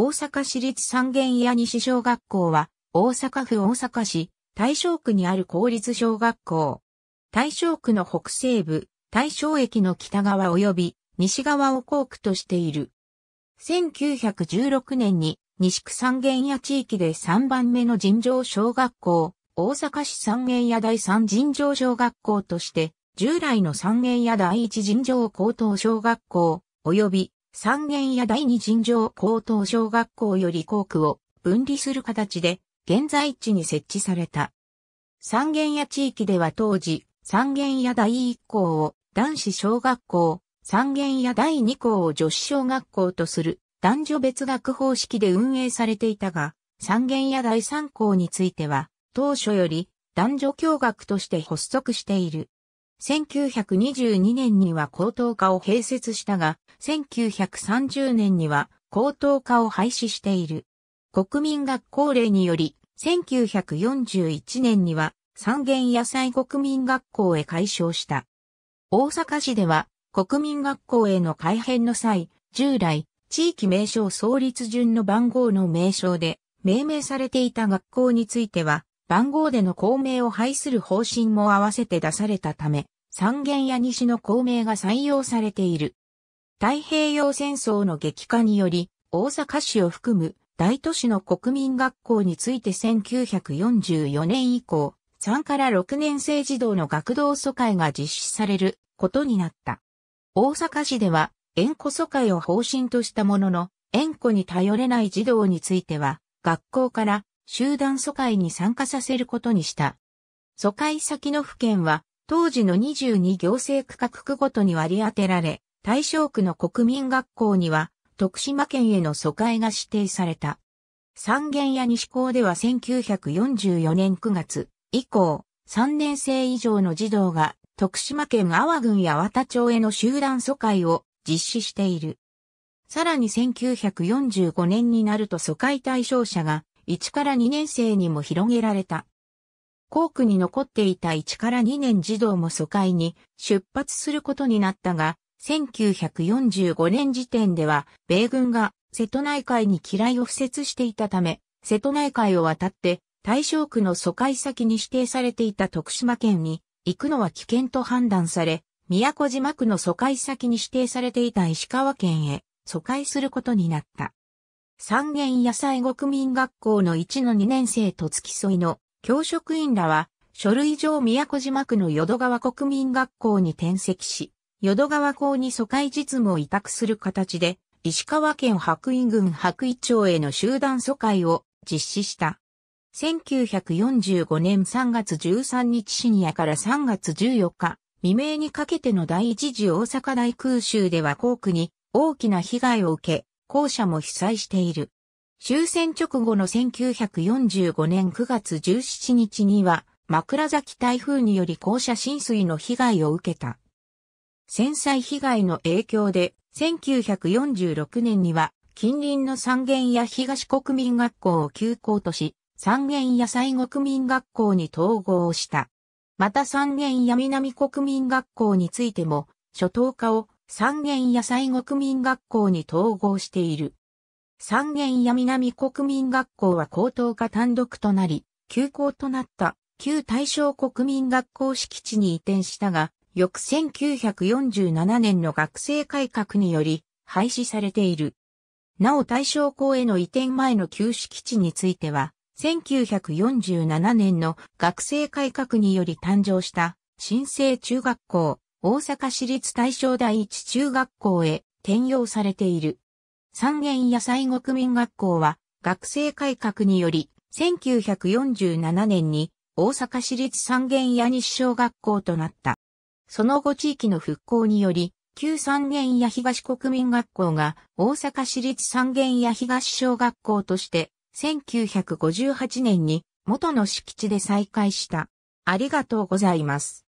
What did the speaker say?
大阪市立三軒屋西小学校は、大阪府大阪市、大正区にある公立小学校。大正区の北西部、大正駅の北側及び西側を校区としている。1916年に西区三軒屋地域で3番目の尋常小学校、大阪市三軒屋第三尋常小学校として、従来の三軒屋第一尋常高等小学校、及び三軒や第二尋常高等小学校より校区を分離する形で現在地に設置された。三軒や地域では当時、三軒や第一校を男子小学校、三軒や第二校を女子小学校とする男女別学方式で運営されていたが、三軒や第三校については、当初より男女共学として発足している。1922年には高等科を併設したが、1930年には高等科を廃止している。国民学校令により、1941年には三元野菜国民学校へ改称した。大阪市では国民学校への改編の際、従来、地域名称創立順の番号の名称で命名されていた学校については、番号での公明を排する方針も合わせて出されたため、三元や西の公明が採用されている。太平洋戦争の激化により、大阪市を含む大都市の国民学校について1944年以降、3から6年生児童の学童疎開が実施されることになった。大阪市では、縁故疎開を方針としたものの、縁故に頼れない児童については、学校から集団疎開に参加させることにした。疎開先の府県は、当時の22行政区画区ごとに割り当てられ、対象区の国民学校には、徳島県への疎開が指定された。三軒屋西高では1944年9月以降、3年生以上の児童が徳島県阿波郡や渡町への集団疎開を実施している。さらに1945年になると疎開対象者が1から2年生にも広げられた。校区に残っていた1から2年児童も疎開に出発することになったが、1945年時点では、米軍が瀬戸内海に機雷を敷設していたため、瀬戸内海を渡って大正区の疎開先に指定されていた徳島県に行くのは危険と判断され、宮古島区の疎開先に指定されていた石川県へ疎開することになった。三元野菜国民学校の1の2年生と付き添いの教職員らは、書類上宮古島区の淀川国民学校に転籍し、淀川校に疎開実務を委託する形で、石川県白衣郡白衣町への集団疎開を実施した。1945年3月13日深夜から3月14日未明にかけての第一次大阪大空襲では校区に大きな被害を受け、校舎も被災している。終戦直後の1945年9月17日には、枕崎台風により校舎浸水の被害を受けた。戦災被害の影響で、1946年には、近隣の三軒や東国民学校を休校とし、三軒や西国民学校に統合した。また三軒や南国民学校についても、初等科を三軒野菜国民学校に統合している。三軒屋南国民学校は高等科単独となり、休校となった旧大正国民学校敷地に移転したが、翌1947年の学生改革により廃止されている。なお大正校への移転前の旧敷地については、1947年の学生改革により誕生した新生中学校、大阪市立大正第一中学校へ転用されている。三原野菜国民学校は学生改革により1947年に大阪市立三原野西小学校となった。その後地域の復興により旧三原野東国民学校が大阪市立三原野東小学校として1958年に元の敷地で再開した。ありがとうございます。